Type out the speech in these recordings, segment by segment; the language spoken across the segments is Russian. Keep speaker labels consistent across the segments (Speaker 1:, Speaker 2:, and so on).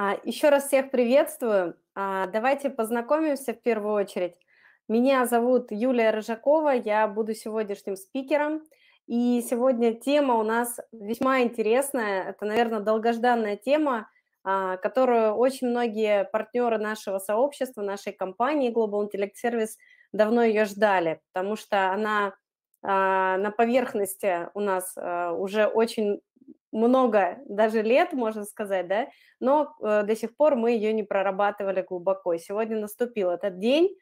Speaker 1: А, Еще раз всех приветствую. А, давайте познакомимся в первую очередь. Меня зовут Юлия Рыжакова, я буду сегодняшним спикером. И сегодня тема у нас весьма интересная, это, наверное, долгожданная тема, а, которую очень многие партнеры нашего сообщества, нашей компании Global Intellect Service давно ее ждали, потому что она на поверхности у нас уже очень много даже лет, можно сказать, да, но э, до сих пор мы ее не прорабатывали глубоко. сегодня наступил этот день.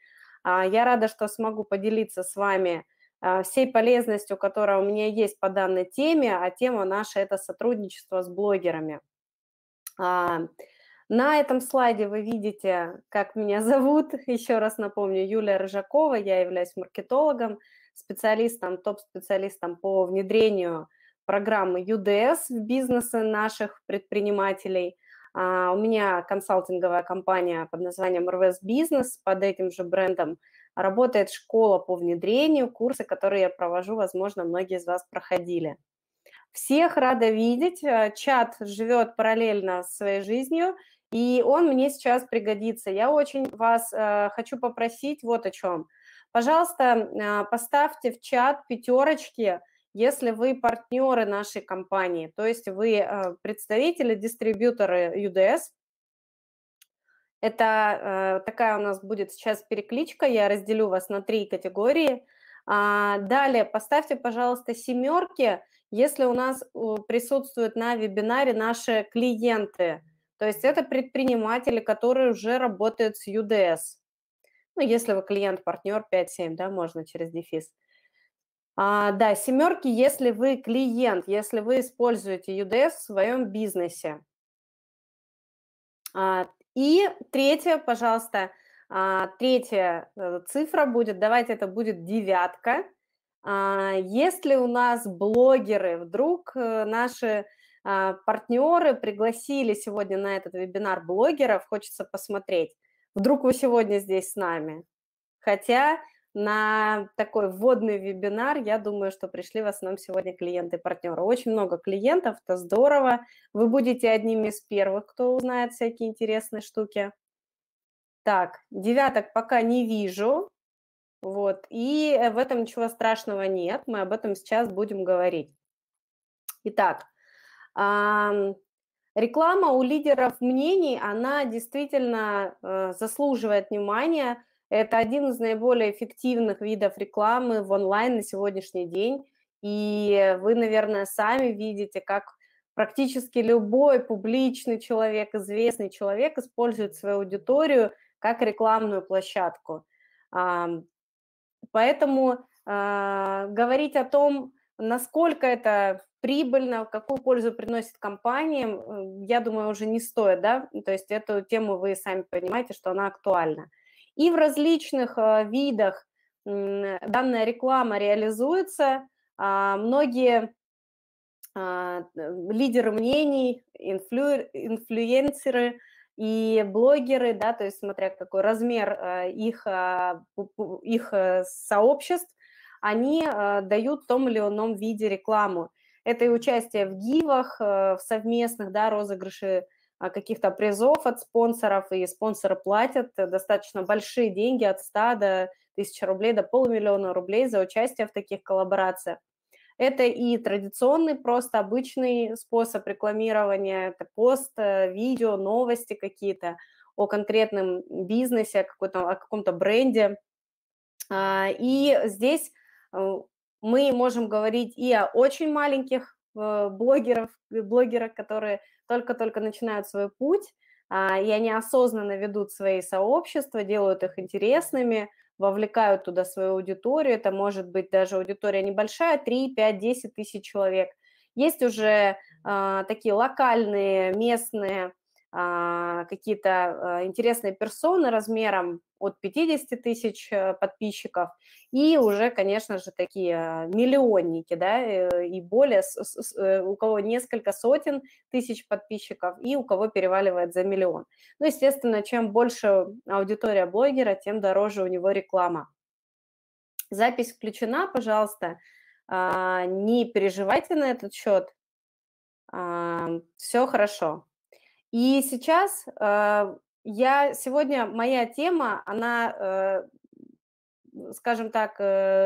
Speaker 1: Э, я рада, что смогу поделиться с вами э, всей полезностью, которая у меня есть по данной теме, а тема наша – это сотрудничество с блогерами. Э, на этом слайде вы видите, как меня зовут. Еще раз напомню, Юлия Рыжакова, я являюсь маркетологом, специалистом, топ-специалистом по внедрению программы UDS в бизнесы наших предпринимателей. А, у меня консалтинговая компания под названием РВС Бизнес, под этим же брендом работает школа по внедрению, курсы, которые я провожу, возможно, многие из вас проходили. Всех рада видеть, э, чат живет параллельно со своей жизнью, и он мне сейчас пригодится. Я очень вас э, хочу попросить вот о чем. Пожалуйста, э, поставьте в чат пятерочки – если вы партнеры нашей компании, то есть вы э, представители, дистрибьюторы UDS, это э, такая у нас будет сейчас перекличка, я разделю вас на три категории. А, далее поставьте, пожалуйста, семерки, если у нас присутствуют на вебинаре наши клиенты, то есть это предприниматели, которые уже работают с UDS. Ну, если вы клиент-партнер 5-7, да, можно через дефис. А, да, семерки, если вы клиент, если вы используете UDS в своем бизнесе. А, и третья, пожалуйста, а, третья э, цифра будет, давайте это будет девятка. А, если у нас блогеры, вдруг э, наши а, партнеры пригласили сегодня на этот вебинар блогеров, хочется посмотреть, вдруг вы сегодня здесь с нами. Хотя на такой вводный вебинар. Я думаю, что пришли в основном сегодня клиенты и партнеры. Очень много клиентов, это здорово. Вы будете одними из первых, кто узнает всякие интересные штуки. Так, девяток пока не вижу. Вот. И э, в этом ничего страшного нет. Мы об этом сейчас будем говорить. Итак, реклама у лидеров мнений, она действительно э, заслуживает внимания. Это один из наиболее эффективных видов рекламы в онлайн на сегодняшний день. И вы, наверное, сами видите, как практически любой публичный человек, известный человек использует свою аудиторию как рекламную площадку. Поэтому а, говорить о том, насколько это прибыльно, какую пользу приносит компаниям, я думаю, уже не стоит, да, то есть эту тему вы сами понимаете, что она актуальна. И в различных э, видах данная реклама реализуется. А, многие а, лидеры мнений, инфлю, инфлюенсеры и блогеры, да, то есть смотря какой размер э, их, а, их э, сообществ, они дают в том или ином виде рекламу. Это и участие в гивах, в совместных да, розыгрыши а, каких-то призов от спонсоров, и спонсоры платят э, достаточно большие деньги от 100 до 1000 рублей, до полумиллиона рублей за участие в таких коллаборациях. Это и традиционный, просто обычный способ рекламирования, это пост, э, видео, новости какие-то о конкретном бизнесе, о, о каком-то бренде. А, и здесь э, мы можем говорить и о очень маленьких блогеров, блогерах, которые только-только начинают свой путь, а, и они осознанно ведут свои сообщества, делают их интересными, вовлекают туда свою аудиторию. Это может быть даже аудитория небольшая, 3, 5, 10 тысяч человек. Есть уже а, такие локальные, местные а, какие-то а, интересные персоны размером от 50 тысяч э, подписчиков и уже, конечно же, такие а, миллионники, да, э, и более, э, у кого несколько сотен тысяч подписчиков и у кого переваливает за миллион. Ну, естественно, чем больше аудитория блогера, тем дороже у него реклама. Запись включена, пожалуйста, не переживайте на этот счет, все хорошо. И сейчас э, я сегодня моя тема, она, э, скажем так, э,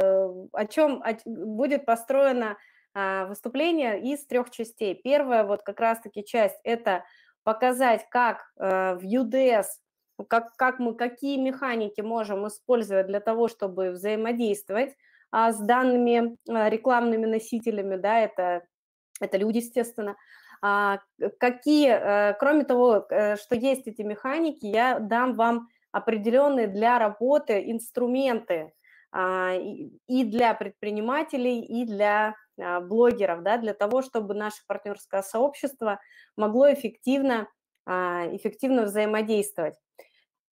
Speaker 1: о чем о, будет построено э, выступление из трех частей. Первая вот как раз-таки часть это показать, как э, в UDS как, как мы, какие механики можем использовать для того, чтобы взаимодействовать а, с данными а, рекламными носителями, да, это, это люди, естественно. А, э, какие, э, кроме того, э, что есть эти механики, я дам вам определенные для работы инструменты а, и для предпринимателей, и для а, блогеров, да, для того, чтобы наше партнерское сообщество могло эффективно, эффективно взаимодействовать.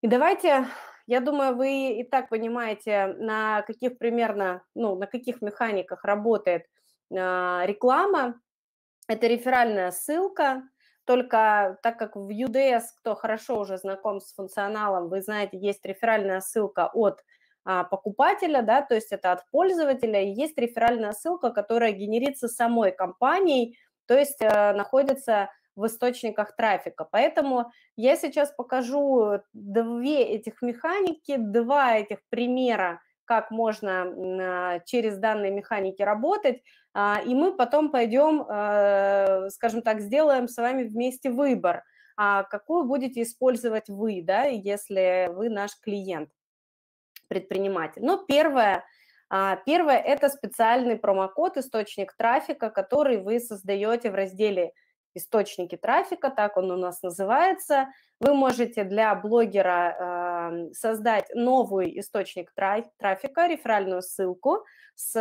Speaker 1: И давайте, я думаю, вы и так понимаете, на каких примерно, ну, на каких механиках работает реклама, это реферальная ссылка, только так как в UDS, кто хорошо уже знаком с функционалом, вы знаете, есть реферальная ссылка от а, покупателя, да, то есть это от пользователя, и есть реферальная ссылка, которая генерится самой компанией, то есть а, находится в источниках трафика. Поэтому я сейчас покажу э, две этих механики, два этих примера как можно а, через данные механики работать, а, и мы потом пойдем, э, скажем так, сделаем с вами вместе выбор, а какую будете использовать вы, да, если вы наш клиент, предприниматель. Но ну, первое, первое – это специальный промокод, источник трафика, который вы создаете в разделе источники трафика, так он у нас называется, вы можете для блогера э, создать новый источник трафика, реферальную ссылку с,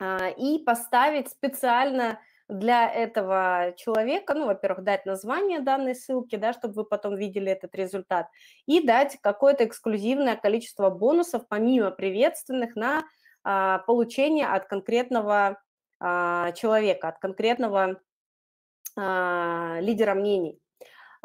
Speaker 1: э, и поставить специально для этого человека, ну, во-первых, дать название данной ссылки, да, чтобы вы потом видели этот результат, и дать какое-то эксклюзивное количество бонусов, помимо приветственных, на а, получение от конкретного а, человека, от конкретного а, лидера мнений.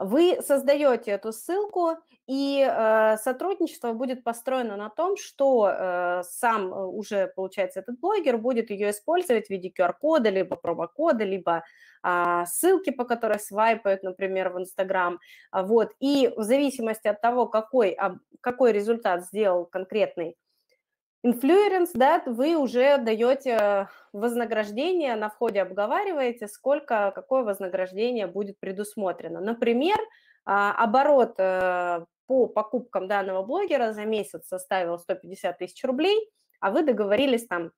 Speaker 1: Вы создаете эту ссылку, и э, сотрудничество будет построено на том, что э, сам э, уже, получается, этот блогер будет ее использовать в виде QR-кода, либо промокода, либо э, ссылки, по которой свайпают, например, в Инстаграм. Вот. И в зависимости от того, какой, какой результат сделал конкретный Influence, да, вы уже даете вознаграждение, на входе обговариваете, сколько, какое вознаграждение будет предусмотрено. Например, а, оборот э, по покупкам данного блогера за месяц составил 150 тысяч рублей, а вы договорились там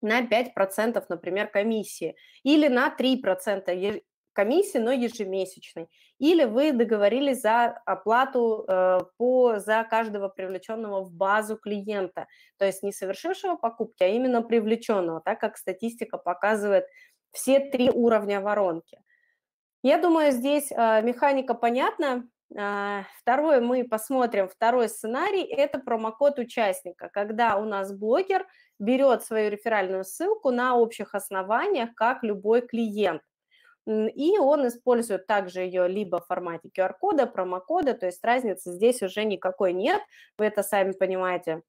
Speaker 1: на 5%, например, комиссии или на 3% комиссии, но ежемесячной. Или вы договорились за оплату э, по, за каждого привлеченного в базу клиента, то есть не совершившего покупки, а именно привлеченного, так как статистика показывает все три уровня воронки. Я думаю, здесь э, механика понятна. Э, второе мы посмотрим. Второй сценарий – это промокод участника, когда у нас блогер берет свою реферальную ссылку на общих основаниях, как любой клиент. И он использует также ее либо в формате QR-кода, промокода, то есть разницы здесь уже никакой нет, вы это сами понимаете.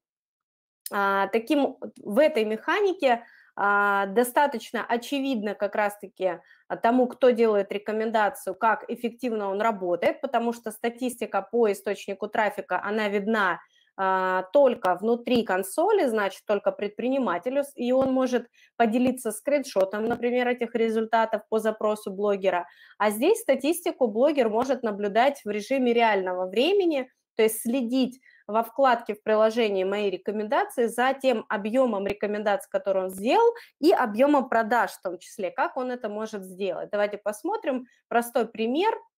Speaker 1: А, таким, в этой механике а, достаточно очевидно как раз-таки тому, кто делает рекомендацию, как эффективно он работает, потому что статистика по источнику трафика, она видна а, только внутри консоли, значит, только предпринимателю, и он может поделиться скриншотом, например, этих результатов по запросу блогера. А здесь статистику блогер может наблюдать в режиме реального времени, то есть следить во вкладке в приложении «Мои рекомендации» за тем объемом рекомендаций, которые он сделал, и объемом продаж в том числе. Как он это может сделать? Давайте посмотрим простой пример –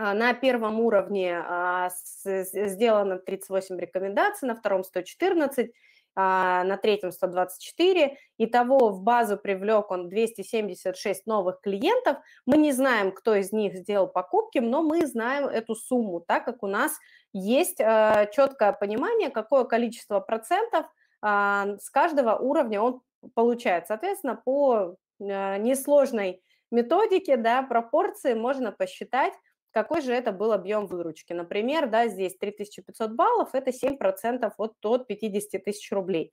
Speaker 1: а, на первом уровне а, сделано 38 рекомендаций, на втором 114, а, на третьем 124. Итого в базу привлек он 276 новых клиентов. Мы не знаем, кто из них сделал покупки, но мы знаем эту сумму, так как у нас есть четкое понимание, какое количество процентов с каждого уровня он получает. Соответственно, по несложной методике, да, пропорции можно посчитать, какой же это был объем выручки. Например, да, здесь 3500 баллов – это 7% от, от 50 тысяч рублей.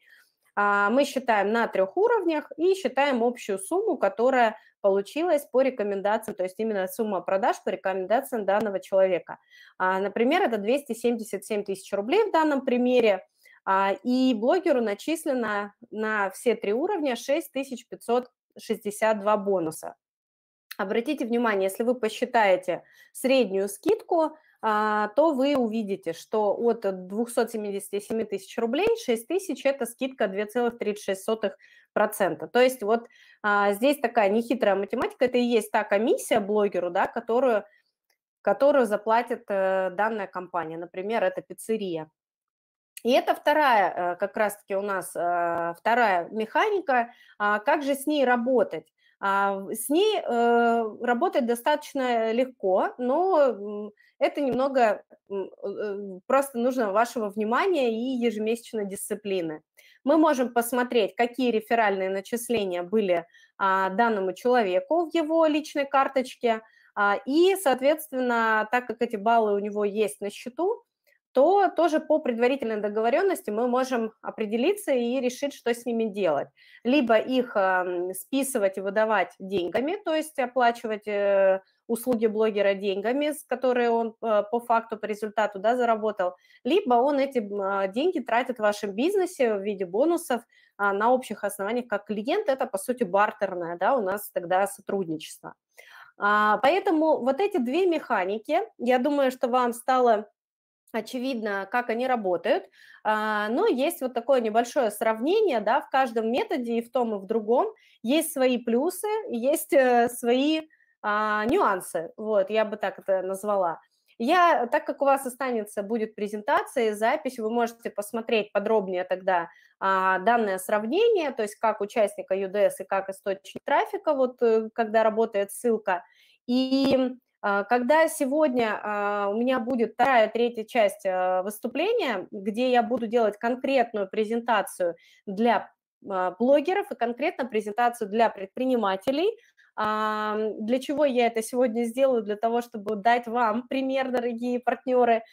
Speaker 1: А, мы считаем на трех уровнях и считаем общую сумму, которая получилась по рекомендациям, то есть именно сумма продаж по рекомендациям данного человека. А, например, это 277 тысяч рублей в данном примере, а, и блогеру начислено на все три уровня 6562 бонуса. Обратите внимание, если вы посчитаете среднюю скидку, а, то вы увидите, что от 277 тысяч рублей 6 тысяч – это скидка 2,36%. То есть вот а, здесь такая нехитрая математика, это и есть та комиссия блогеру, да, которую, которую заплатит э, данная компания. Например, это пиццерия. И это вторая, э, как раз-таки у нас э, вторая механика, а, как же с ней работать. А с ней э, работать достаточно легко, но это немного э, просто нужно вашего внимания и ежемесячной дисциплины. Мы можем посмотреть, какие реферальные начисления были а, данному человеку в его личной карточке, а, и, соответственно, так как эти баллы у него есть на счету, то тоже по предварительной договоренности мы можем определиться и решить, что с ними делать. Либо их эм, списывать и выдавать деньгами, то есть оплачивать э, услуги блогера деньгами, которые он э, по факту, по результату да, заработал, либо он эти а, деньги тратит в вашем бизнесе в виде бонусов а, на общих основаниях как клиент. Это, по сути, бартерное да, у нас тогда сотрудничество. А, поэтому вот эти две механики, я думаю, что вам стало очевидно, как они работают. А, но есть вот такое небольшое сравнение, да, в каждом методе и в том, и в другом есть свои плюсы, есть э, свои а, нюансы, вот, я бы так это назвала. Я, так как у вас останется, будет презентация и запись, вы можете посмотреть подробнее тогда а, данное сравнение, то есть как участника UDS и как источник трафика, вот э, когда работает ссылка. И а, когда сегодня а, у меня будет вторая, третья часть а, выступления, где я буду делать конкретную презентацию для блогеров и конкретно презентацию для предпринимателей, для чего я это сегодня сделаю? Для того, чтобы дать вам пример, дорогие партнеры,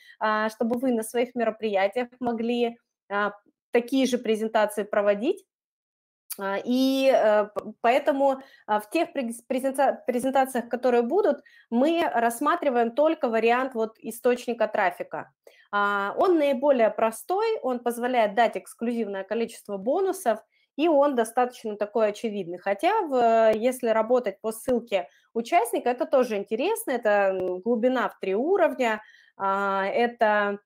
Speaker 1: чтобы вы на своих мероприятиях могли такие же презентации проводить а, и э, поэтому а, в тех презентациях, которые будут, мы рассматриваем только вариант вот источника трафика. А, он наиболее простой, он позволяет дать эксклюзивное количество бонусов, и он достаточно такой очевидный. Хотя, в, если работать по ссылке участника, это тоже интересно, это глубина в три уровня, это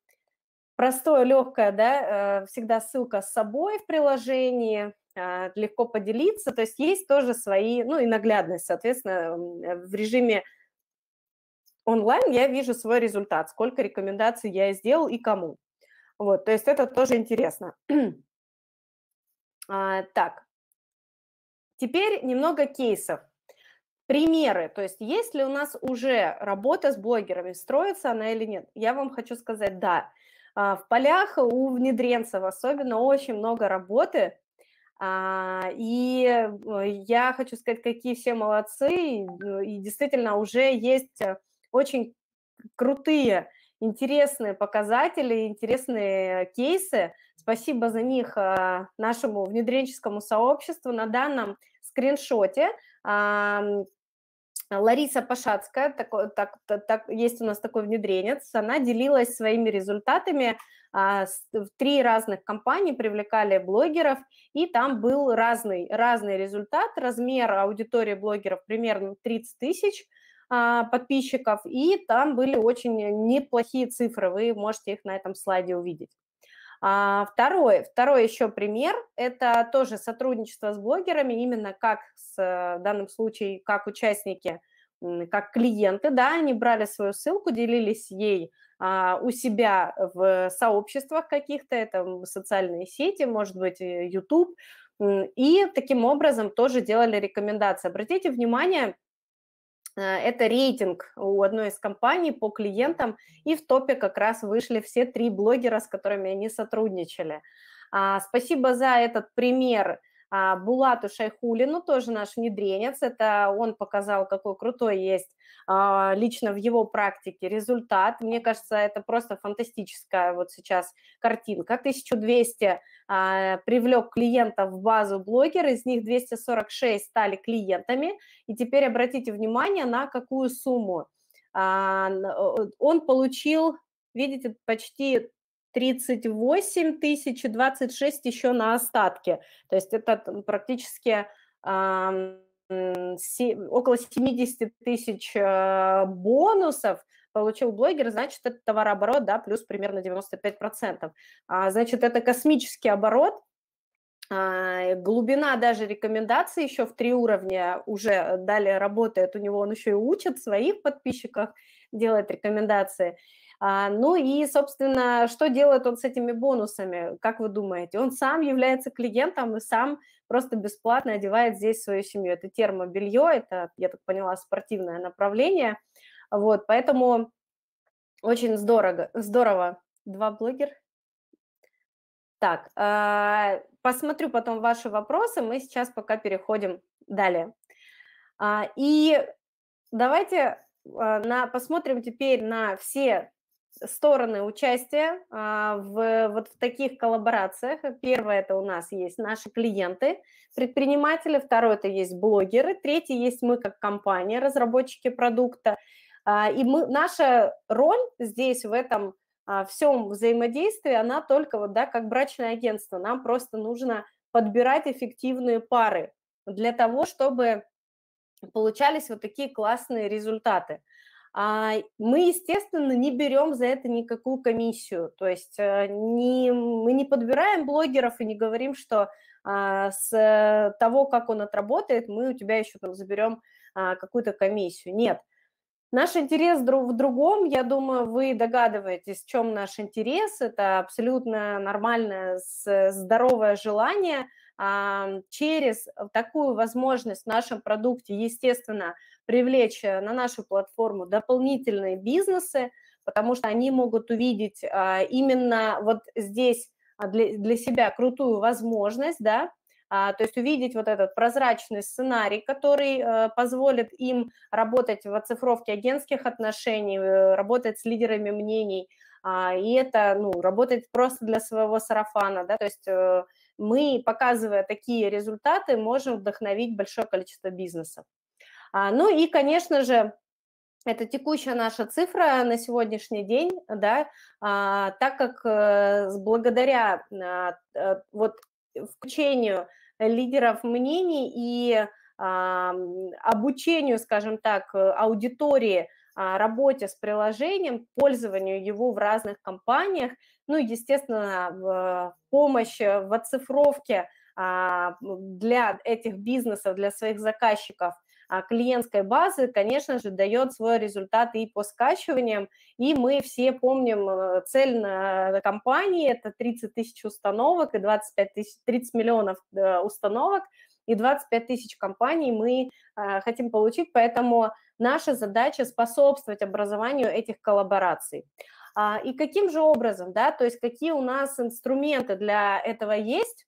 Speaker 1: простое, легкое, да, э, всегда ссылка с собой в приложении, а, легко поделиться. То есть есть тоже свои, ну и наглядность, соответственно, э, в режиме онлайн я вижу свой результат, сколько рекомендаций я сделал и кому. Вот, то есть это тоже интересно. а, так, теперь немного кейсов. Примеры, то есть есть ли у нас уже работа с блогерами, строится она или нет? Я вам хочу сказать, да. А, в полях у внедренцев особенно очень много работы, а, и э, я хочу сказать, какие все молодцы, э, и действительно уже есть э, очень крутые, интересные показатели, интересные кейсы. Спасибо за них нашему внедренческому сообществу. На данном скриншоте Лариса Пашацкая, так, так, так, есть у нас такой внедренец, она делилась своими результатами. А, с, в три разных компании привлекали блогеров, и там был разный, разный результат. Размер аудитории блогеров примерно 30 тысяч а, подписчиков, и там были очень неплохие цифры, вы можете их на этом слайде увидеть. А, второе, второй еще пример – это тоже сотрудничество с блогерами, именно как с, э, в данном случае как участники, как клиенты, да, они брали свою ссылку, делились ей а, у себя в сообществах каких-то, это социальные сети, может быть, YouTube, э, и таким образом тоже делали рекомендации. Обратите внимание, а, это рейтинг у одной из компаний по клиентам, и в топе как раз вышли все три блогера, с которыми они сотрудничали. А, спасибо за этот пример а, Булату Шайхулину, тоже наш внедренец. Это он показал, какой крутой есть а, лично в его практике результат. Мне кажется, это просто фантастическая вот сейчас картинка. 1200 а, привлек клиентов в базу блогер, из них 246 стали клиентами. И теперь обратите внимание, на какую сумму. Э, он получил, видите, почти 38 тысяч и 26 еще на остатке. То есть это практически э, се, около 70 тысяч э, бонусов получил блогер, значит, это товарооборот, да, плюс примерно 95%. А, значит, это космический оборот, а, глубина даже рекомендаций еще в три уровня уже далее работает у него, он еще и учит своих подписчиков делать рекомендации. А, ну и, собственно, что делает он с этими бонусами, как вы думаете? Он сам является клиентом и сам просто бесплатно одевает здесь свою семью. Это термобелье, это, я так поняла, спортивное направление. Вот, поэтому очень здорово. здорово. Два блогера. Так, а, посмотрю потом ваши вопросы, мы сейчас пока переходим далее. А, и давайте на, посмотрим теперь на все стороны участия а, в, вот в таких коллаборациях. Первое – это у нас есть наши клиенты, предприниматели, второе – это есть блогеры, третье – есть мы как компания, разработчики продукта. А, и мы, наша роль здесь в этом а, всем взаимодействии, она только вот, да, как брачное агентство. Нам просто нужно подбирать эффективные пары для того, чтобы получались вот такие классные результаты. А, мы, естественно, не берем за это никакую комиссию. То есть э, не, мы не подбираем блогеров и не говорим, что а, с э, того, как он отработает, мы у тебя еще там заберем а, какую-то комиссию. Нет. Наш интерес в другом, я думаю, вы догадываетесь, в чем наш интерес. Это абсолютно нормальное, здоровое желание через такую возможность в нашем продукте, естественно, привлечь э, на нашу платформу дополнительные бизнесы, потому что они могут увидеть а, именно вот здесь а, для, для себя крутую возможность, да, а, то есть увидеть вот этот прозрачный сценарий, который э, позволит им работать в оцифровке агентских отношений, э, работать с лидерами мнений, и это, ну, работать просто для своего сарафана, да, то есть мы, показывая такие результаты, можем вдохновить большое количество бизнесов. А, ну и, конечно же, это текущая наша цифра на сегодняшний день, да, а, так как э, благодаря а, э, вот включению лидеров мнений и обучению, скажем так, аудитории работе с приложением, пользованию его в разных компаниях, ну, естественно, помощь в оцифровке для этих бизнесов, для своих заказчиков – а, клиентской базы, конечно же, дает свой результат и по скачиваниям. И мы все помним э, цель на компании – это 30 тысяч установок и 25 тысяч, 30 миллионов э, установок и 25 тысяч компаний мы э, хотим получить, поэтому наша задача способствовать образованию этих коллабораций. А, и каким же образом, да, то есть какие у нас инструменты для этого есть?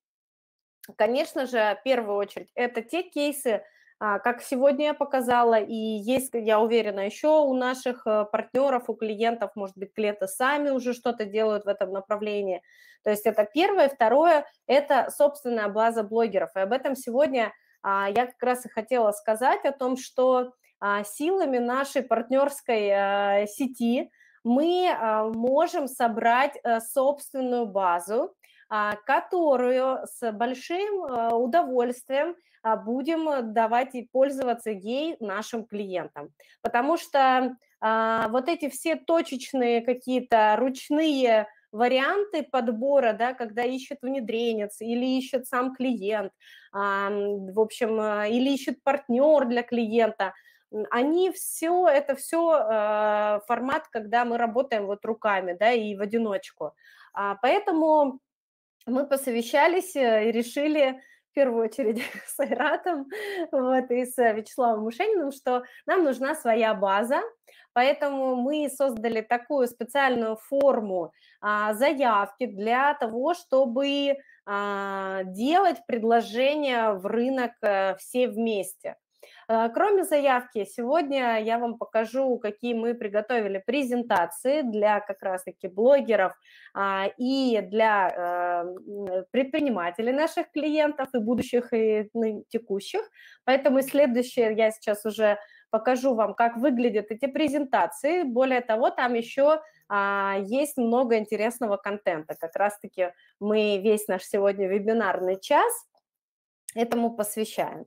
Speaker 1: Конечно же, в первую очередь, это те кейсы, а, как сегодня я показала, и есть, я уверена, еще у наших э, партнеров, у клиентов, может быть, клиенты сами уже что-то делают в этом направлении. То есть это первое. Второе – это собственная база блогеров. И об этом сегодня а, я как раз и хотела сказать, о том, что а, силами нашей партнерской э, сети мы можем собрать э, собственную базу, а, которую с большим а, удовольствием а, будем э, давать и пользоваться ей нашим клиентам. Потому что вот эти все точечные какие-то ручные варианты подбора, да, когда ищет внедренец или ищет сам клиент, в общем, или ищет партнер для клиента, они все, это все формат, когда мы работаем вот руками, да, и в одиночку. Поэтому мы посовещались э, и решили в первую очередь с Айратом вот, и с Вячеславом Мушениным, что нам нужна своя база, Поэтому мы создали такую специальную форму а, заявки для того, чтобы а, делать предложения в рынок а, все вместе. А, кроме заявки, сегодня я вам покажу, какие мы приготовили презентации для как раз-таки блогеров а, и для э, предпринимателей наших клиентов, и будущих, и текущих. Поэтому следующее я сейчас уже покажу вам, как выглядят эти презентации. Более того, там еще а, есть много интересного контента. Как раз-таки мы весь наш сегодня вебинарный час этому посвящаем.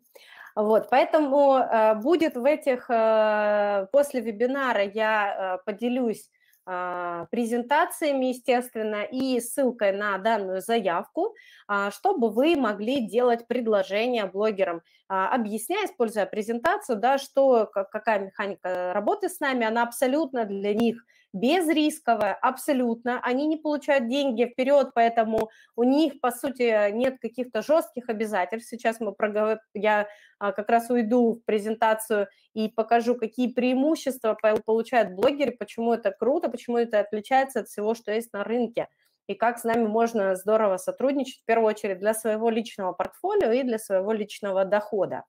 Speaker 1: Вот, поэтому э, будет в этих, э, после вебинара я э, поделюсь презентациями, естественно, и ссылкой на данную заявку, а, чтобы вы могли делать предложения блогерам, а, объясняя, используя презентацию, да, что, какая механика работы с нами, она абсолютно для них – безрисковая, абсолютно. Они не получают деньги вперед, поэтому у них, по сути, нет каких-то жестких обязательств. Сейчас мы проговор... я а, как раз уйду в презентацию и покажу, какие преимущества получают блогеры, почему это круто, почему это отличается от всего, что есть на рынке и как с нами можно здорово сотрудничать, в первую очередь, для своего личного портфолио и для своего личного дохода.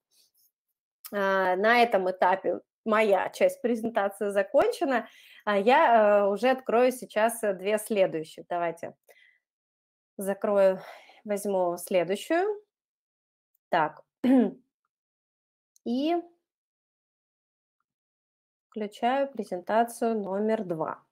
Speaker 1: А, на этом этапе моя часть презентации закончена. А я э, уже открою сейчас э, две следующие. Давайте закрою, возьму следующую. Так. И включаю презентацию номер два.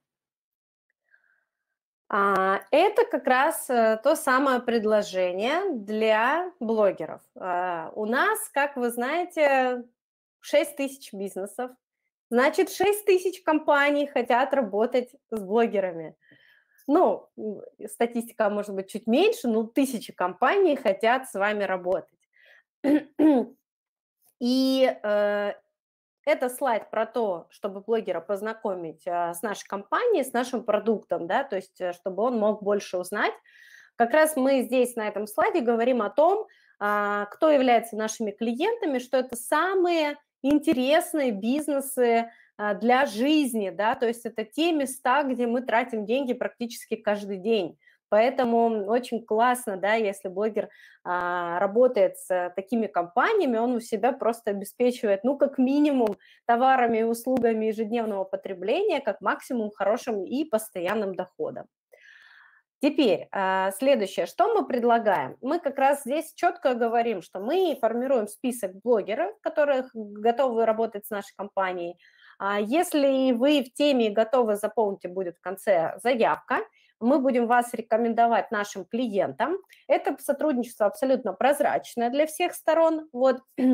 Speaker 1: А, это как раз э, то самое предложение для блогеров. А, у нас, как вы знаете, 6 тысяч бизнесов, Значит, 6 тысяч компаний хотят работать с блогерами. Ну, статистика может быть чуть меньше, но тысячи компаний хотят с вами работать. И э, это слайд про то, чтобы блогера познакомить э, с нашей компанией, с нашим продуктом, да, то есть э, чтобы он мог больше узнать. Как раз мы здесь на этом слайде говорим о том, э, кто является нашими клиентами, что это самые интересные бизнесы а, для жизни, да, то есть это те места, где мы тратим деньги практически каждый день. Поэтому очень классно, да, если блогер а, работает с такими компаниями, он у себя просто обеспечивает, ну, как минимум, товарами и услугами ежедневного потребления, как максимум, хорошим и постоянным доходом. Теперь а, следующее, что мы предлагаем? Мы как раз здесь четко говорим, что мы формируем список блогеров, которых готовы работать с нашей компанией. А если вы в теме готовы заполните, будет в конце заявка, мы будем вас рекомендовать нашим клиентам. Это сотрудничество абсолютно прозрачное для всех сторон. Вот.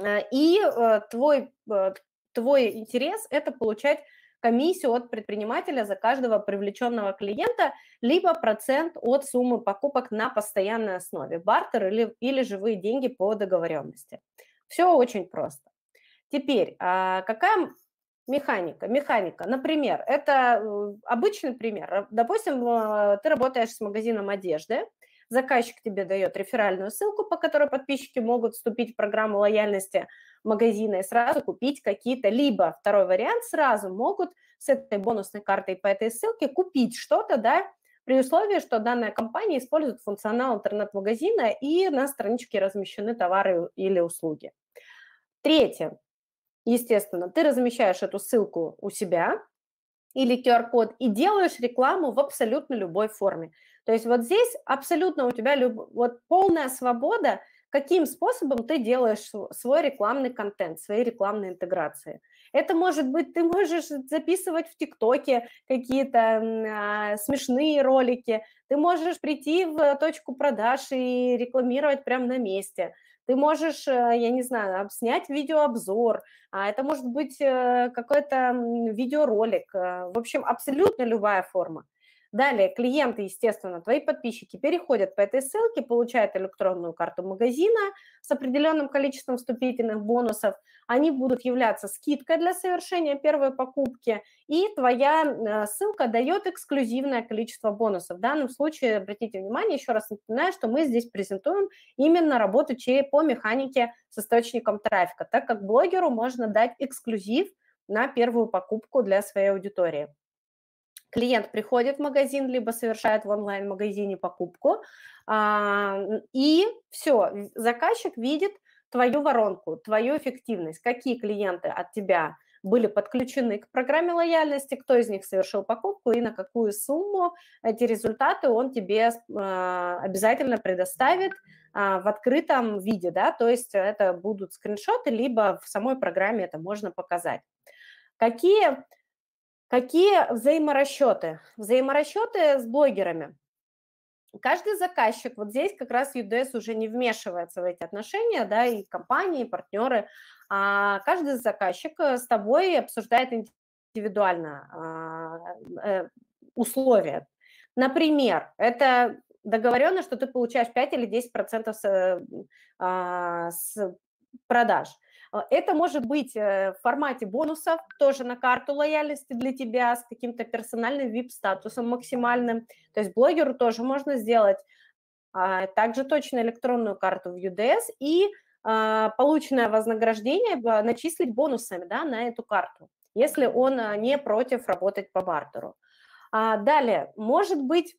Speaker 1: А, и э, твой, э, твой интерес – это получать комиссию от предпринимателя за каждого привлеченного клиента, либо процент от суммы покупок на постоянной основе, бартер или, или живые деньги по договоренности. Все очень просто. Теперь, а, какая механика? Механика, например, это э, обычный пример. Э, допустим, э, ты работаешь с магазином одежды, заказчик тебе дает реферальную ссылку, по которой подписчики могут вступить в программу лояльности – магазина и сразу купить какие-то, либо второй вариант, сразу могут с этой бонусной картой по этой ссылке купить что-то, да, при условии, что данная компания использует функционал интернет-магазина и на страничке размещены товары или услуги. Третье. Естественно, ты размещаешь эту ссылку у себя или QR-код и делаешь рекламу в абсолютно любой форме. То есть вот здесь абсолютно у тебя люб... вот полная свобода – каким способом ты делаешь свой рекламный контент, свои рекламные интеграции. Это может быть, ты можешь записывать в ТикТоке какие-то э, смешные ролики, ты можешь прийти в точку продаж и рекламировать прямо на месте. Ты можешь, э, я не знаю, снять видеообзор, а это может быть э, какой-то видеоролик. Э, в общем, абсолютно любая форма. Далее клиенты, естественно, твои подписчики переходят по этой ссылке, получают электронную карту магазина с определенным количеством вступительных бонусов. Они будут являться скидкой для совершения первой покупки, и твоя э, ссылка дает эксклюзивное количество бонусов. В данном случае, обратите внимание, еще раз напоминаю, что мы здесь презентуем именно работу по механике с источником трафика, так как блогеру можно дать эксклюзив на первую покупку для своей аудитории. Клиент приходит в магазин, либо совершает в онлайн-магазине покупку, а, и все, заказчик видит твою воронку, твою эффективность, какие клиенты от тебя были подключены к программе лояльности, кто из них совершил покупку и на какую сумму эти результаты он тебе а, обязательно предоставит а, в открытом виде, да, то есть это будут скриншоты, либо в самой программе это можно показать. Какие Какие взаиморасчеты? Взаиморасчеты с блогерами. Каждый заказчик, вот здесь как раз UDS уже не вмешивается в эти отношения, да, и компании, и партнеры. А каждый заказчик э, с тобой обсуждает индивидуально а, э, условия. Например, это договорено, что ты получаешь 5 или 10 процентов с, э, а, с продаж – Э, это может быть э, в формате бонусов, тоже на карту лояльности для тебя с каким-то персональным VIP-статусом максимальным. То есть блогеру тоже можно сделать а, также точно электронную карту в UDS и а, полученное вознаграждение начислить бонусами да, на эту карту, если он а, не против работать по бартеру. Далее, может быть,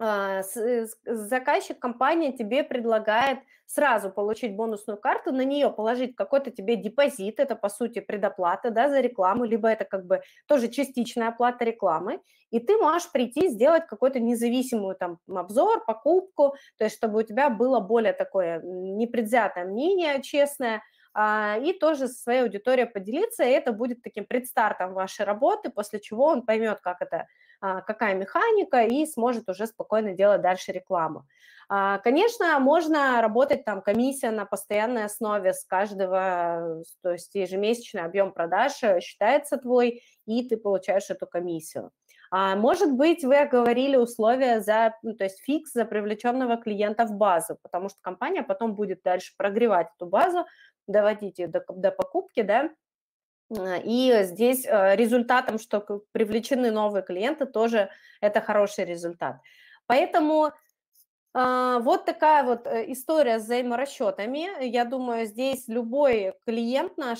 Speaker 1: а, э, э, заказчик, компания тебе предлагает сразу получить бонусную карту, на нее положить какой-то тебе депозит, это, по сути, предоплата да, за рекламу, либо это как бы тоже частичная оплата рекламы, и ты можешь прийти сделать какой-то независимую там обзор, покупку, то есть чтобы у тебя было более такое непредвзятое мнение, честное, а, и тоже со своей аудиторией поделиться, и это будет таким предстартом вашей работы, после чего он поймет, как это а, какая механика, и сможет уже спокойно делать дальше рекламу. А, конечно, можно работать там комиссия на постоянной основе с каждого, то есть ежемесячный объем продаж э, считается твой, и ты получаешь эту комиссию. А, может быть, вы оговорили условия за, ну, то есть фикс за привлеченного клиента в базу, потому что компания потом будет дальше прогревать эту базу, доводить ее до, до покупки, да, Э, и здесь э, результатом, что привлечены новые клиенты, тоже это хороший результат. Поэтому а, вот такая вот э, история с взаиморасчетами. Я думаю, здесь любой клиент наш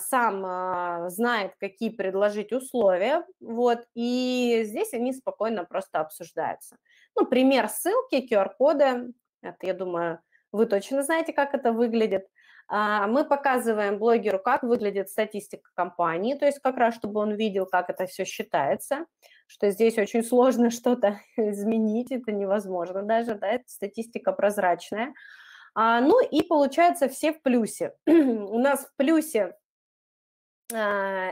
Speaker 1: сам знает, какие предложить условия. Вот, и здесь они спокойно просто обсуждаются. Ну, пример ссылки, QR-кода. Это, я думаю, вы точно знаете, как это выглядит. А, мы показываем блогеру, как выглядит статистика компании, то есть как раз, чтобы он видел, как это все считается, что здесь очень сложно что-то изменить, это невозможно даже, да, это статистика прозрачная. А, ну и получается все в плюсе. У нас в плюсе а,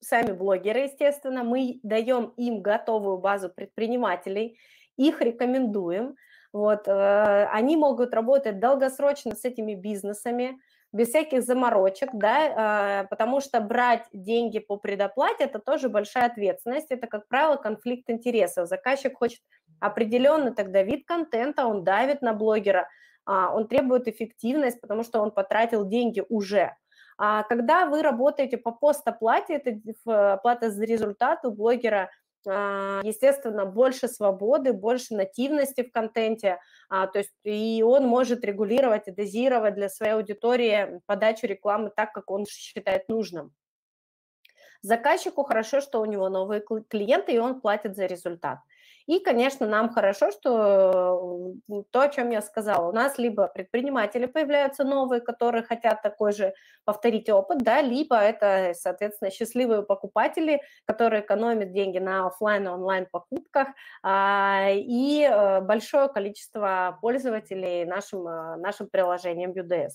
Speaker 1: сами блогеры, естественно, мы даем им готовую базу предпринимателей, их рекомендуем – вот, э, они могут работать долгосрочно с этими бизнесами, без всяких заморочек, да, э, потому что брать деньги по предоплате – это тоже большая ответственность, это, как правило, конфликт интересов. Заказчик хочет определенный тогда вид контента, он давит на блогера, а, он требует эффективность, потому что он потратил деньги уже. А когда вы работаете по постоплате, это плата за результат у блогера – а, естественно, больше свободы, больше нативности в контенте, а, то есть и он может регулировать и дозировать для своей аудитории подачу рекламы так, как он считает нужным. Заказчику хорошо, что у него новые клиенты, и он платит за результат – и, конечно, нам хорошо, что э, то, о чем я сказала, у нас либо предприниматели появляются новые, которые хотят такой же повторить опыт, да, либо это, соответственно, счастливые покупатели, которые экономят деньги на офлайн и онлайн покупках, а, и э, большое количество пользователей нашим, э, нашим приложением UDS.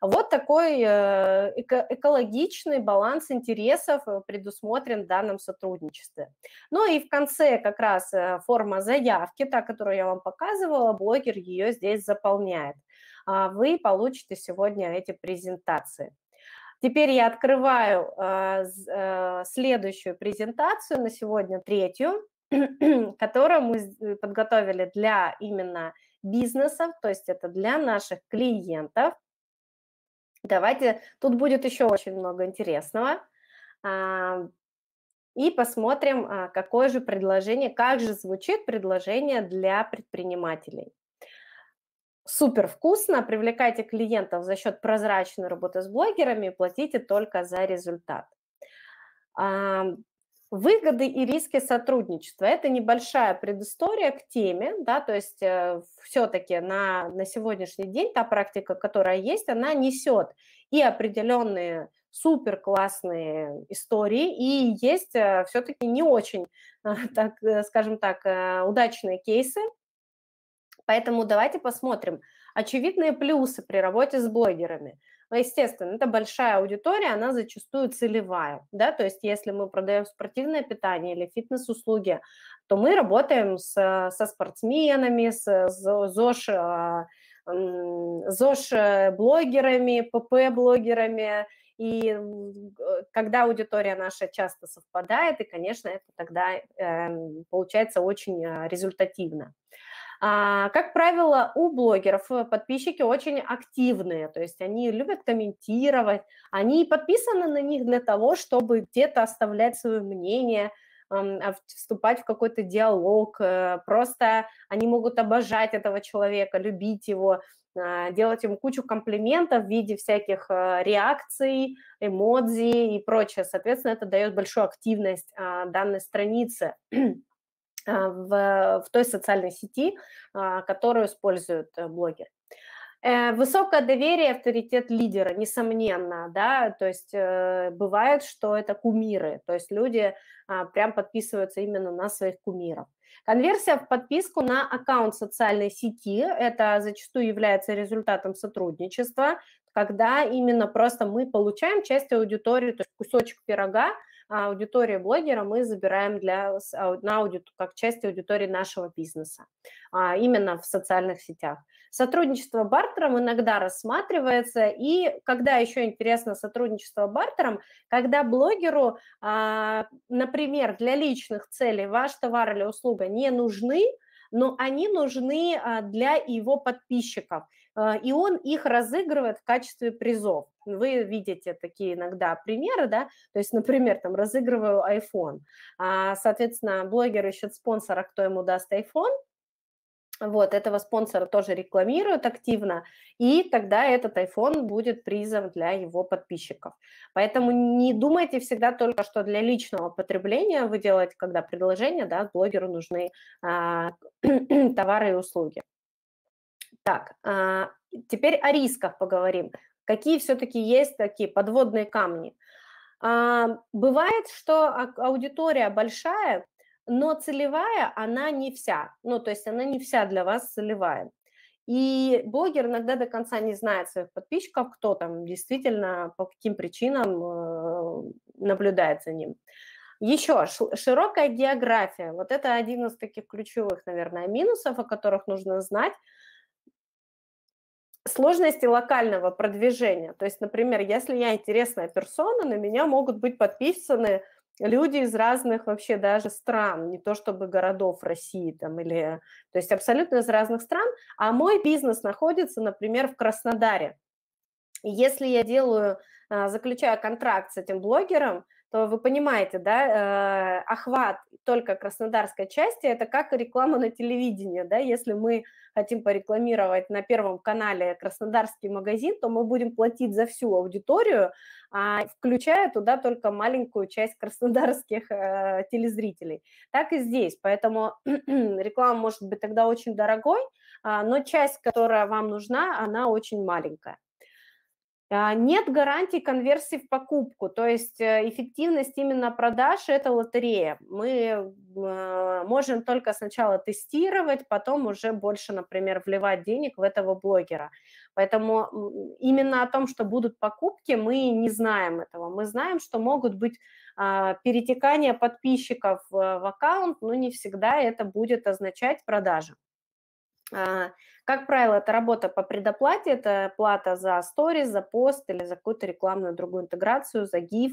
Speaker 1: Вот такой э, экологичный баланс интересов э, предусмотрен в данном сотрудничестве. Ну и в конце как раз э, форма заявки, та, которую я вам показывала, блогер ее здесь заполняет. А, вы получите сегодня эти презентации. Теперь я открываю следующую презентацию, на сегодня третью, которую мы подготовили для именно бизнесов, то есть это для наших клиентов. Давайте, тут будет еще очень много интересного. А, и посмотрим, а, какое же предложение, как же звучит предложение для предпринимателей. Супер вкусно, привлекайте клиентов за счет прозрачной работы с блогерами, платите только за результат. Выгоды и риски сотрудничества. Это небольшая предыстория к теме, да, то есть э, все-таки на, на сегодняшний день та практика, которая есть, она несет и определенные супер классные истории, и есть э, все-таки не очень, э, так, э, скажем так, э, удачные кейсы. Поэтому давайте посмотрим очевидные плюсы при работе с блогерами – ну, естественно, это большая аудитория, она зачастую целевая, да, то есть если мы продаем спортивное питание или фитнес-услуги, то мы работаем с, со спортсменами, с зош ЗОЖ-блогерами, а, э, ПП-блогерами, и э, когда аудитория наша часто совпадает, и, конечно, это тогда э, получается очень э, результативно. А, как правило, у блогеров э, подписчики очень активные, то есть они любят комментировать, они подписаны на них для того, чтобы где-то оставлять свое мнение, а вступать в какой-то диалог, э, просто они могут обожать этого человека, любить его, а, делать ему кучу комплиментов в виде всяких э, реакций, эмодзи и прочее. Соответственно, это дает большую активность данной странице. Э, в, в той социальной сети, а, которую используют э, блогеры. Э, высокое доверие, авторитет лидера, несомненно, да, то есть бывает, что это кумиры, то есть люди а, прям подписываются именно на своих кумиров. Конверсия в подписку на аккаунт социальной сети, это зачастую является результатом сотрудничества, когда именно просто мы получаем часть аудитории, то есть кусочек пирога, аудитория блогера мы забираем для, на аудит, как часть аудитории нашего бизнеса, а, именно в социальных сетях. Сотрудничество бартером иногда рассматривается, и когда еще интересно сотрудничество бартером, когда блогеру, а, например, для личных целей ваш товар или услуга не нужны, но они нужны а, для его подписчиков. А, и он их разыгрывает в качестве призов. Вы видите такие иногда примеры, да, то есть, например, там разыгрываю iPhone, а, соответственно, блогер ищет спонсора, кто ему даст iPhone, вот, этого спонсора тоже рекламируют активно, и тогда этот iPhone будет призом для его подписчиков. Поэтому не думайте всегда только, что для личного потребления вы делаете, когда предложение, да, блогеру нужны а, товары и услуги. Так, а, теперь о рисках поговорим. Какие все-таки есть такие подводные камни? А, бывает, что аудитория большая, но целевая она не вся. Ну, то есть она не вся для вас целевая. И блогер иногда до конца не знает своих подписчиков, кто там действительно, по каким причинам э, наблюдает за ним. Еще широкая география. Вот это один из таких ключевых, наверное, минусов, о которых нужно знать сложности локального продвижения. То есть, например, если я интересная персона, на меня могут быть подписаны люди из разных вообще даже стран, не то чтобы городов России там или... То есть абсолютно из разных стран. А мой бизнес находится, например, в Краснодаре. И если я делаю, а, заключаю контракт с этим блогером, то вы понимаете, да, э, охват только краснодарской части – это как реклама на телевидении, да, если мы хотим порекламировать на Первом канале краснодарский магазин, то мы будем платить за всю аудиторию, а включая туда только маленькую часть краснодарских э, телезрителей. Так и здесь, поэтому реклама может быть тогда очень дорогой, э, но часть, которая вам нужна, она очень маленькая. А, нет гарантий конверсии в покупку, то есть э, эффективность именно продаж – это лотерея. Мы э, можем только сначала тестировать, потом уже больше, например, вливать денег в этого блогера. Поэтому именно о том, что будут покупки, мы не знаем этого. Мы знаем, что могут быть а, перетекания подписчиков э, в аккаунт, но не всегда это будет означать продажи. А, как правило, это работа по предоплате, это плата за сторис, за пост или за какую-то рекламную другую интеграцию, за гиф.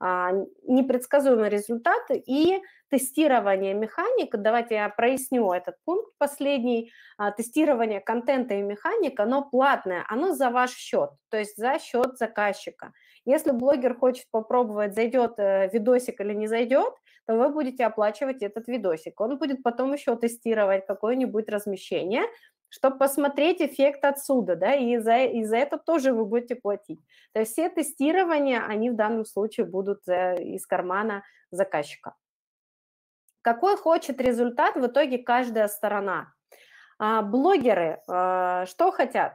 Speaker 1: А, непредсказуемый результат и тестирование механик. Давайте я проясню этот пункт последний. А, тестирование контента и механик, оно платное, оно за ваш счет, то есть за счет заказчика. Если блогер хочет попробовать, зайдет э, видосик или не зайдет – то вы будете оплачивать этот видосик. Он будет потом еще тестировать какое-нибудь размещение, чтобы посмотреть эффект отсюда, да, и за, и за это тоже вы будете платить. То есть все тестирования, они в данном случае будут э, из кармана заказчика. Какой хочет результат в итоге каждая сторона? А, блогеры э, что хотят?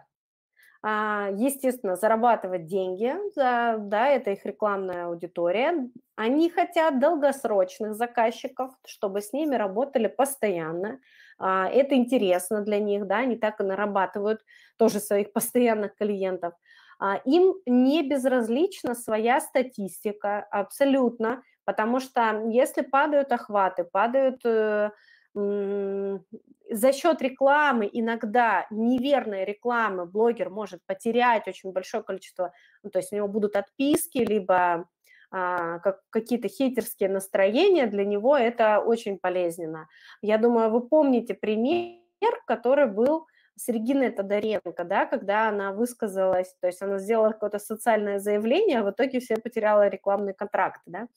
Speaker 1: А, естественно, зарабатывать деньги, да, это их рекламная аудитория. Они хотят долгосрочных заказчиков, чтобы с ними работали постоянно. А, это интересно для них, да, они так и нарабатывают тоже своих постоянных клиентов. А, им не безразлична своя статистика абсолютно, потому что если падают охваты, падают э, за счет рекламы, иногда неверной рекламы, блогер может потерять очень большое количество, ну, то есть у него будут отписки, либо а, как, какие-то хейтерские настроения, для него это очень полезно Я думаю, вы помните пример, который был с Региной Тодоренко, да, когда она высказалась, то есть она сделала какое-то социальное заявление, а в итоге все потеряла рекламный контракт, да.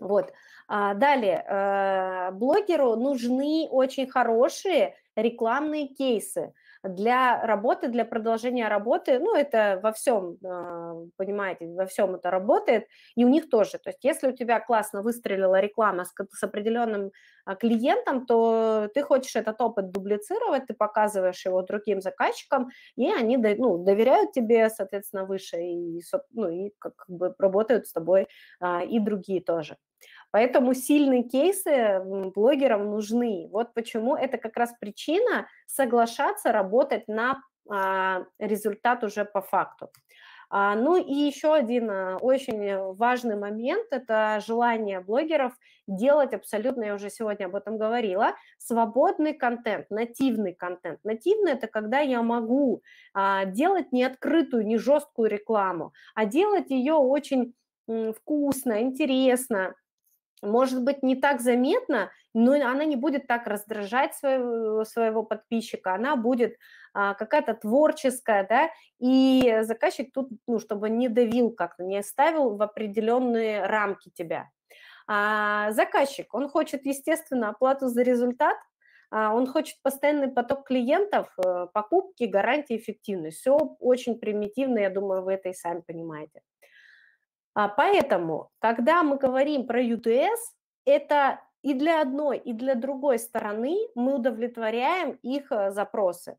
Speaker 1: Вот. А далее, э, блогеру нужны очень хорошие рекламные кейсы для работы, для продолжения работы. Ну, это во всем, а, понимаете, во всем это работает, и у них тоже. То есть если у тебя классно выстрелила реклама с, с определенным а, клиентом, то ты хочешь этот опыт дублицировать, ты показываешь его другим заказчикам, и они ну, доверяют тебе, соответственно, выше, и, ну, и как бы работают с тобой а, и другие тоже. Поэтому сильные кейсы блогерам нужны. Вот почему это как раз причина соглашаться работать на а, результат уже по факту. А, ну и еще один а, очень важный момент – это желание блогеров делать абсолютно, я уже сегодня об этом говорила, свободный контент, нативный контент. Нативный – это когда я могу делать не открытую, не жесткую рекламу, а делать ее очень вкусно, интересно, может быть, не так заметно, но она не будет так раздражать своего, своего подписчика, она будет а, какая-то творческая, да, и заказчик тут, ну, чтобы не давил как-то, не оставил в определенные рамки тебя. А заказчик, он хочет, естественно, оплату за результат, а, он хочет постоянный поток клиентов, э, покупки, гарантии эффективность. Все очень примитивно, я думаю, вы это и сами понимаете. А поэтому, когда мы говорим про UTS, это и для одной, и для другой стороны мы удовлетворяем их э, запросы.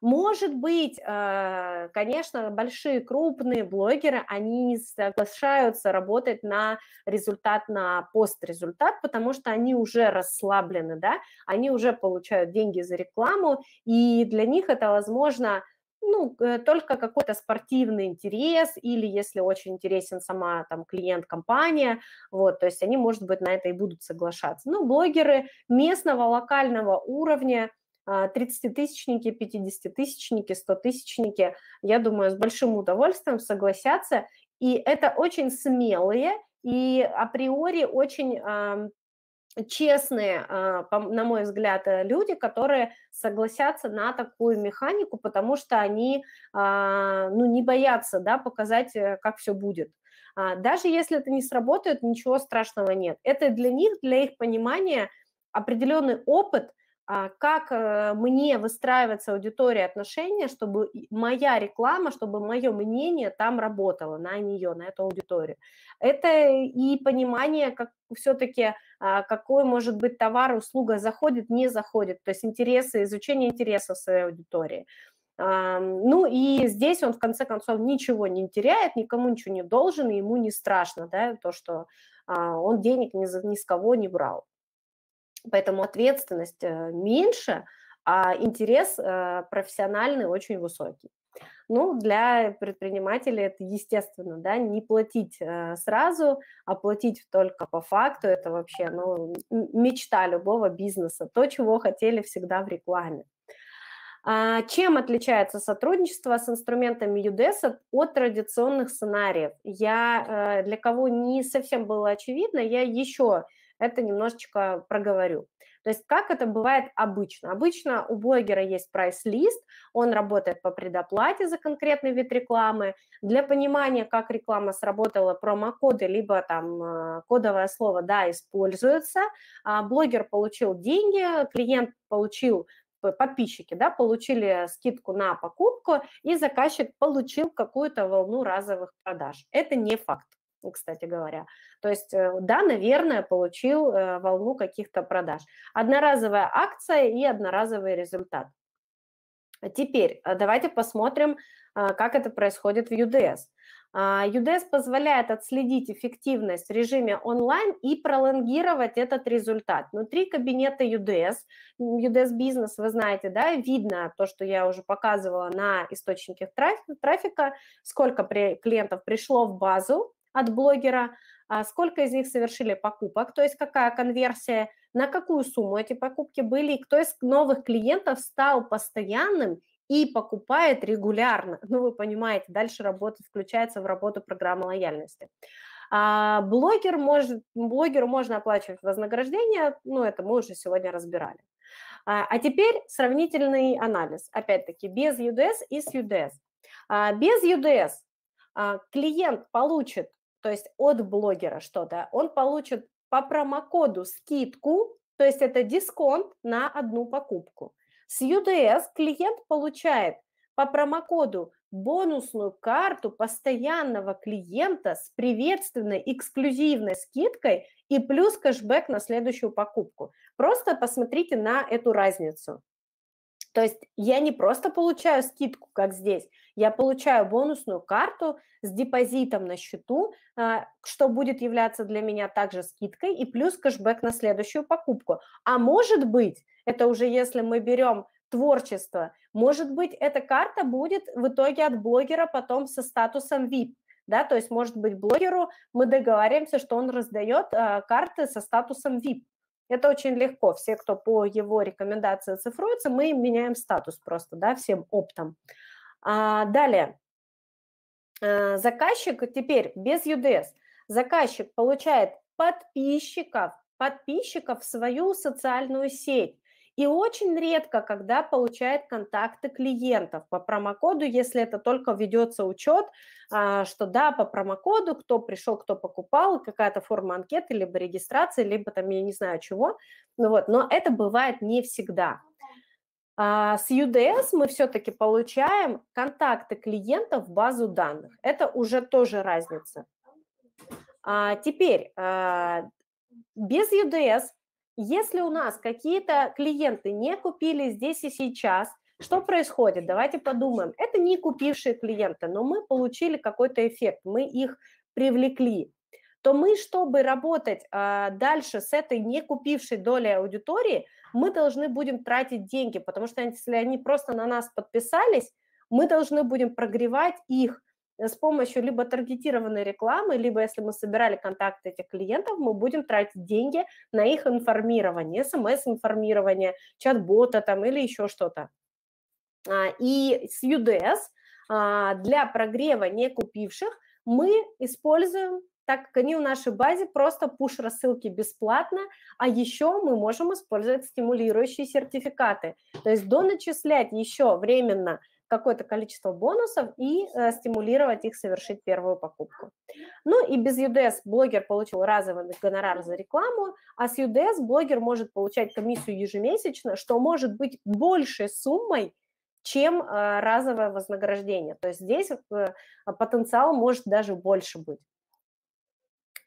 Speaker 1: Может быть, э, конечно, большие крупные блогеры, они не соглашаются работать на результат, на пост-результат, потому что они уже расслаблены, да, они уже получают деньги за рекламу, и для них это, возможно, ну, э, только какой-то спортивный интерес или если очень интересен сама там клиент, компания, вот, то есть они, может быть, на это и будут соглашаться. ну блогеры местного, локального уровня, 30-тысячники, а, 50-тысячники, 100-тысячники, я думаю, с большим удовольствием согласятся, и это очень смелые и априори очень честные, а, на мой взгляд, э, люди, которые согласятся на такую механику, потому что они а, ну, не боятся да, показать, э, как все будет. А, даже если это не сработает, ничего страшного нет. Это для них, для их понимания определенный опыт, как э, мне выстраивается аудитория отношения, чтобы моя реклама, чтобы мое мнение там работало на нее, на эту аудиторию. Это и понимание, как все-таки а, какой может быть товар, услуга заходит, не заходит, то есть интересы, изучение интересов своей аудитории. А, ну и здесь он в конце концов ничего не теряет, никому ничего не должен, и ему не страшно, да, то, что а, он денег ни, ни с кого не брал. Поэтому ответственность э, меньше, а интерес э, профессиональный очень высокий. Ну, для предпринимателя это естественно, да, не платить э, сразу, а платить только по факту, это вообще, ну, мечта любого бизнеса, то, чего хотели всегда в рекламе. А чем отличается сотрудничество с инструментами UDESA от традиционных сценариев? Я, э, для кого не совсем было очевидно, я еще это немножечко проговорю. То есть как это бывает обычно? Обычно у блогера есть прайс-лист, он работает по предоплате за конкретный вид рекламы. Для понимания, как реклама сработала, промокоды, либо там а, кодовое слово «да» используется. А, блогер получил деньги, клиент получил подписчики, да, получили скидку на покупку, и заказчик получил какую-то волну разовых продаж. Это не факт кстати говоря. То есть, э, да, наверное, получил э, волну каких-то продаж. Одноразовая акция и одноразовый результат. Теперь э, давайте посмотрим, как это происходит в UDS. UDS а, позволяет отследить эффективность в режиме онлайн и пролонгировать этот результат. Внутри кабинета UDS, UDS бизнес, вы знаете, да, видно то, что я уже показывала на источниках трафика, сколько клиентов пришло в базу, от блогера, а сколько из них совершили покупок, то есть какая конверсия, на какую сумму эти покупки были, и кто из новых клиентов стал постоянным и покупает регулярно. Ну, вы понимаете, дальше работа включается в работу программы лояльности. А блогер может, блогеру можно оплачивать вознаграждение, ну, это мы уже сегодня разбирали. А, а теперь сравнительный анализ, опять-таки, без UDS и с UDS. А, без UDS а, клиент получит то есть от блогера что-то, он получит по промокоду скидку, то есть это дисконт на одну покупку. С UDS клиент получает по промокоду бонусную карту постоянного клиента с приветственной эксклюзивной скидкой и плюс кэшбэк на следующую покупку. Просто посмотрите на эту разницу. То есть я не просто получаю скидку, как здесь, я получаю бонусную карту с депозитом на счету, а, что будет являться для меня также скидкой, и плюс кэшбэк на следующую покупку. А может быть, это уже если мы берем творчество, может быть, эта карта будет в итоге от блогера потом со статусом VIP, да, то есть, может быть, блогеру мы договоримся, что он раздает э, карты со статусом VIP, это очень легко. Все, кто по его рекомендации цифруется, мы меняем статус просто, да, всем оптом. А, далее. А, заказчик теперь без UDS. Заказчик получает подписчиков, подписчиков в свою социальную сеть и очень редко, когда получает контакты клиентов по промокоду, если это только ведется учет, а, что да, по промокоду, кто пришел, кто покупал, какая-то форма анкеты, либо регистрации, либо там, я не знаю чего, ну вот, но это бывает не всегда. А, с UDS мы все-таки получаем контакты клиентов в базу данных. Это уже тоже разница. А, теперь без UDS если у нас какие-то клиенты не купили здесь и сейчас, что происходит? Давайте подумаем. Это не купившие клиенты, но мы получили какой-то эффект, мы их привлекли. То мы, чтобы работать а, дальше с этой не купившей долей аудитории, мы должны будем тратить деньги, потому что если они просто на нас подписались, мы должны будем прогревать их, с помощью либо таргетированной рекламы, либо если мы собирали контакты этих клиентов, мы будем тратить деньги на их информирование, смс-информирование, чат-бота там или еще что-то. А, и с UDS а, для прогрева не купивших мы используем так как они в нашей базе просто пуш-рассылки бесплатно, а еще мы можем использовать стимулирующие сертификаты. То есть доначислять еще временно – какое-то количество бонусов и э, стимулировать их совершить первую покупку. Ну и без UDS блогер получил разовый гонорар за рекламу, а с UDS блогер может получать комиссию ежемесячно, что может быть большей суммой, чем э, разовое вознаграждение. То есть здесь э, потенциал может даже больше быть.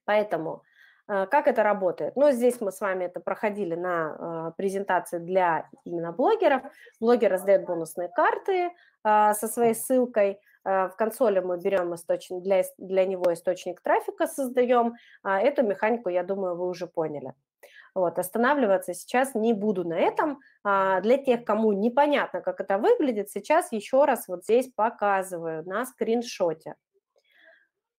Speaker 1: Поэтому как это работает? Ну, здесь мы с вами это проходили на презентации для именно блогеров. Блогер раздает бонусные карты, а, со своей ссылкой а, в консоли мы берем источник, для, для него источник трафика, создаем. А, эту механику, я думаю, вы уже поняли. Вот, останавливаться сейчас не буду на этом. Для тех, кому непонятно, как это выглядит, сейчас еще раз вот здесь показываю на скриншоте.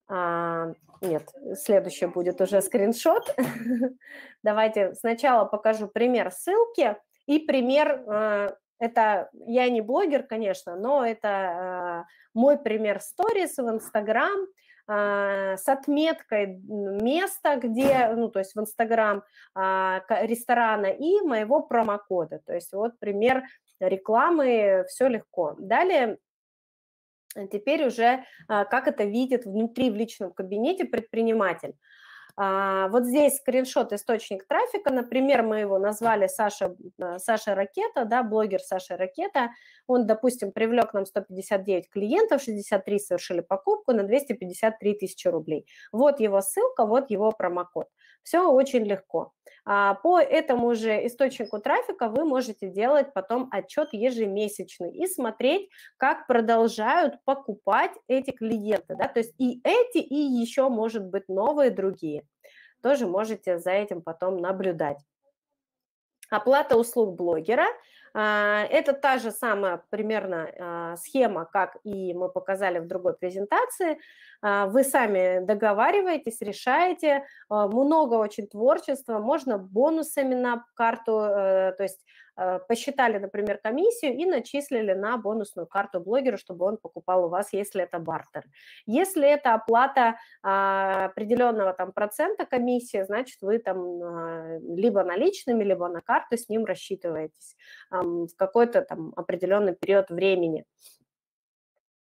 Speaker 1: А, нет, следующее будет уже скриншот. Давайте сначала покажу пример ссылки и пример это я не блогер, конечно, но это э, мой пример сторис в Инстаграм э, с отметкой места, где, ну, то есть в Инстаграм э, ресторана и моего промокода. То есть вот пример рекламы, все легко. Далее теперь уже как это видит внутри в личном кабинете предприниматель. А, вот здесь скриншот источник трафика. Например, мы его назвали Саша, э, Саша Ракета, да, блогер Саша Ракета. Он, допустим, привлек нам 159 клиентов, 63 совершили покупку на 253 тысячи рублей. Вот его ссылка, вот его промокод. Все очень легко. А, по этому же источнику трафика вы можете делать потом отчет ежемесячный и смотреть, как продолжают покупать эти клиенты. Да? То есть и эти, и еще, может быть, новые другие. Тоже можете за этим потом наблюдать. Оплата услуг блогера – а, это та же самая примерно а, схема, как и мы показали в другой презентации. А, вы сами договариваетесь, решаете. Много очень творчества. Можно бонусами на карту, э, то есть Э, посчитали, например, комиссию и начислили на бонусную карту блогера, чтобы он покупал у вас, если это бартер. Если это оплата а, определенного там процента комиссии, значит, вы там а, либо наличными, либо на карту с ним рассчитываетесь в какой-то там определенный период времени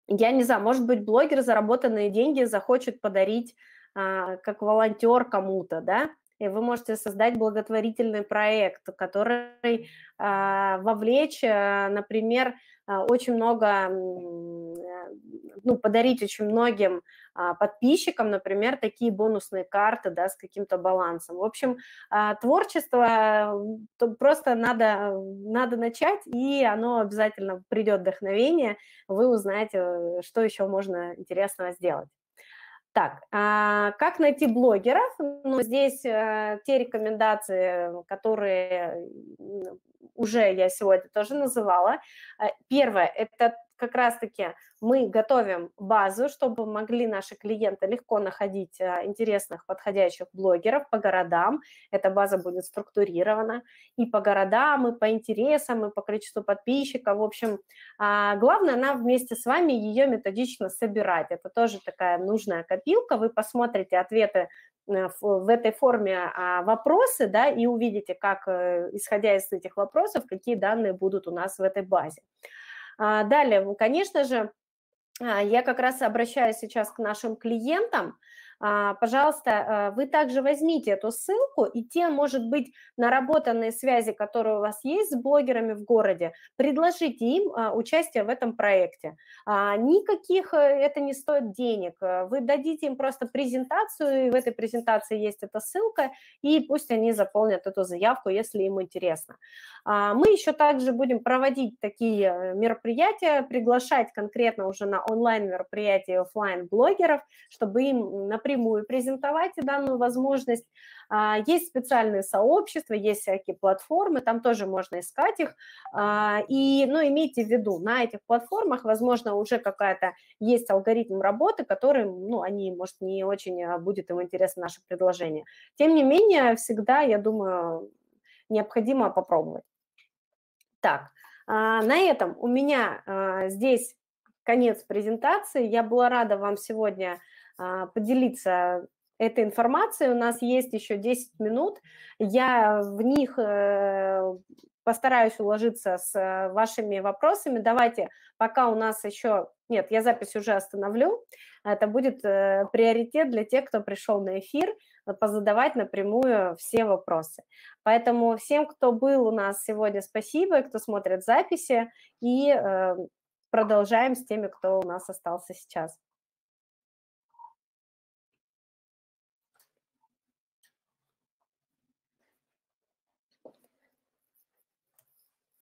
Speaker 1: я не знаю, может быть, блогер заработанные деньги захочет подарить а, как волонтер кому-то, да, и вы можете создать благотворительный проект, который а, вовлечь, э, например, э, очень много, э, ну, подарить очень многим а, подписчикам, например, такие бонусные карты, да, с каким-то балансом. В общем, а, творчество просто надо, надо начать, и оно обязательно придет вдохновение, вы узнаете, что еще можно интересного сделать. Так, а как найти блогеров? Ну, здесь а, те рекомендации, которые уже я сегодня тоже называла. Э, первое – это как раз-таки мы готовим базу, чтобы могли наши клиенты легко находить э, интересных подходящих блогеров по городам. Эта база будет структурирована и по городам, и по интересам, и по количеству подписчиков. В общем, а, главное нам вместе с вами ее методично собирать. Это тоже такая нужная копилка. Вы посмотрите ответы э, в этой форме а, вопросы, да, и увидите, как, э, исходя из этих вопросов, какие данные будут у нас в этой базе. А, далее, конечно же, а, я как раз обращаюсь сейчас к нашим клиентам, а, пожалуйста, а, вы также возьмите эту ссылку, и те, может быть, наработанные связи, которые у вас есть с блогерами в городе, предложите им а, участие в этом проекте. Никаких э, это не стоит денег. Вы дадите им просто презентацию, и в этой презентации есть эта ссылка, и пусть они заполнят эту заявку, если им интересно. Мы еще также будем проводить такие э, мероприятия, приглашать конкретно уже на онлайн-мероприятия офлайн-блогеров, чтобы им, например, напрямую презентовать и данную возможность. А, есть специальные сообщества, есть всякие платформы, там тоже можно искать их. А, и, ну, имейте в виду, на этих платформах, возможно, уже какая-то есть алгоритм работы, который, ну, они, может, не очень а, будет им интересно наше предложение. Тем не менее, всегда, я думаю, необходимо попробовать. Так, на этом у меня здесь конец презентации. Я была рада вам сегодня а, поделиться этой информацией. У нас есть еще 10 минут. Я в них э, постараюсь уложиться с э, вашими вопросами. Давайте, пока у нас еще... Нет, я запись уже остановлю. Это будет э, приоритет для тех, кто пришел на эфир, позадавать напрямую все вопросы. Поэтому всем, кто был у нас сегодня, спасибо, кто смотрит записи, и продолжаем с теми, кто у нас остался сейчас.